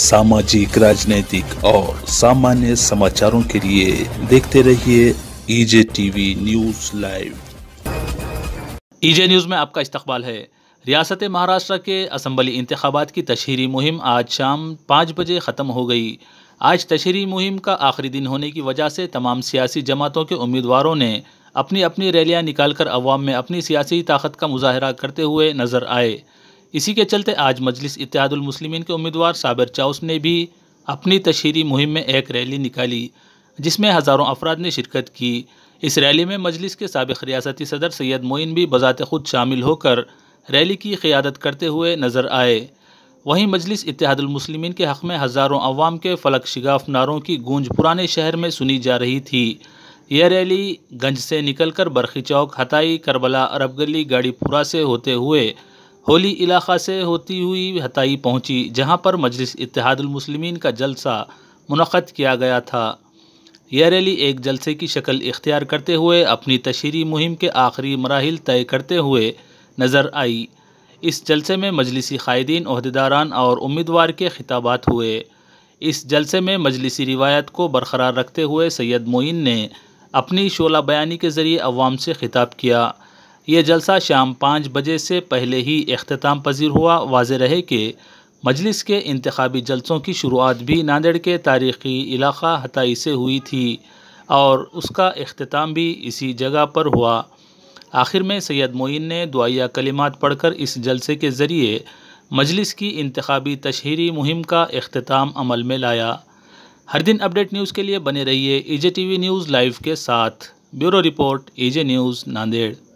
सामाजिक राजनीतिक और सामान्य समाचारों के लिए देखते रहिए EJ TV news live EJ news में आपका इस्तकबाल है ریاست مہاراشترہ کے اسمبلی انتخابات کی تشہیری مہم آج شام پانچ بجے ختم ہو گئی آج تشہیری مہم کا آخری دن ہونے کی وجہ سے تمام سیاسی جماعتوں کے امیدواروں نے اپنی اپنی ریلیاں نکال کر عوام میں اپنی سیاسی طاقت کا مظاہرہ کرتے ہوئے نظر آئے اسی کے چلتے آج مجلس اتحاد المسلمین کے امیدوار صابر چاؤس نے بھی اپنی تشہیری مہم میں ایک ریلی نکالی جس میں ہزاروں افراد نے شرکت کی اس ریلی میں مجلس کے سابق ریاستی صدر سید معین بھی بذات خود شامل ہو کر ریلی کی قیادت کرتے ہوئے نظر آئے وہیں مجلس اتحاد المسلمین کے حق میں ہزاروں عوام کے فلک شگاف ناروں کی گونج پرانے شہر میں سنی جا رہی تھی یہ ریلی گنج سے نکل کر برخی چوک ہتائی کربلا عرب گلی گاڑی پورا سے ہوتے ہوئے ہولی علاقہ سے ہوتی ہوئی ہتائی پہنچی جہاں پر مجلس اتحاد المسلمین کا جلسہ منعقد کیا گیا تھا یہ ریلی ایک جلسے کی شکل اختیار کرتے ہوئے اپنی تشہیری مہم کے آخری مراحل طے کرتے ہوئے نظر آئی اس جلسے میں مجلسی قائدین عہدیداران اور امیدوار کے خطابات ہوئے اس جلسے میں مجلسی روایت کو برقرار رکھتے ہوئے سید معین نے اپنی شعلہ بیانی کے ذریعے عوام سے خطاب کیا یہ جلسہ شام پانچ بجے سے پہلے ہی اختتام پذیر ہوا واضح رہے کہ مجلس کے انتخابی جلسوں کی شروعات بھی ناندیڑ کے تاریخی علاقہ ہتائی سے ہوئی تھی اور اس کا اختتام بھی اسی جگہ پر ہوا آخر میں سید معین نے دعائیہ کلمات پڑھ کر اس جلسے کے ذریعے مجلس کی انتخابی تشہیری مہم کا اختتام عمل میں لایا ہر دن اپڈیٹ نیوز کے لیے بنے رہیے EJ E J T V news live کے ساتھ bureau report E J news Nanded